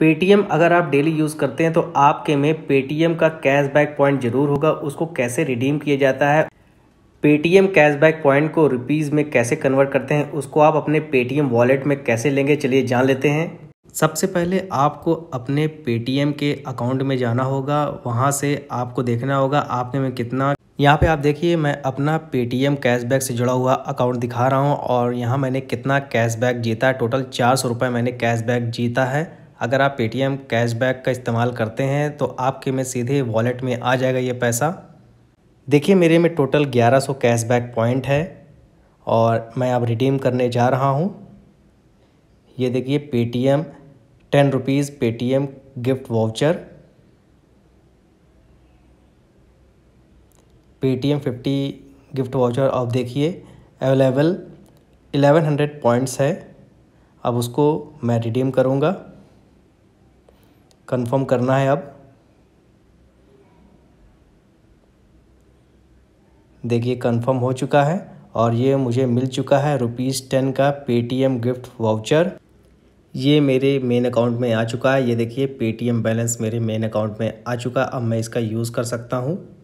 Paytm अगर आप daily use करते हैं तो आपके में पेटीएम का कैशबैक पॉइंट ज़रूर होगा उसको कैसे रिडीम किया जाता है पेटीएम कैशबैक पॉइंट को रुपीज़ में कैसे कन्वर्ट करते हैं उसको आप अपने पेटीएम वॉलेट में कैसे लेंगे चलिए जान लेते हैं सबसे पहले आपको अपने पेटीएम के अकाउंट में जाना होगा वहाँ से आपको देखना होगा आपने में कितना यहाँ पे आप देखिए मैं अपना पेटीएम कैशबैक से जुड़ा हुआ अकाउंट दिखा रहा हूँ और यहाँ मैंने कितना कैशबैक जीता है टोटल चार सौ रुपये मैंने कैशबैक जीता है अगर आप पेटीएम कैशबैक का इस्तेमाल करते हैं तो आपके में सीधे वॉलेट में आ जाएगा ये पैसा देखिए मेरे में टोटल 1100 कैशबैक पॉइंट है और मैं अब रिडीम करने जा रहा हूँ ये देखिए Paytm ten rupees Paytm gift voucher Paytm fifty gift voucher अब देखिए अवेलेबल एलेवन हंड्रेड पॉइंट्स है अब उसको मैं रिडीम करूँगा कंफर्म करना है अब देखिए कंफर्म हो चुका है और ये मुझे मिल चुका है रुपीज़ टेन का पेटीएम गिफ्ट वाउचर ये मेरे मेन अकाउंट में आ चुका है ये देखिए पेटीएम बैलेंस मेरे मेन अकाउंट में आ चुका अब मैं इसका यूज़ कर सकता हूँ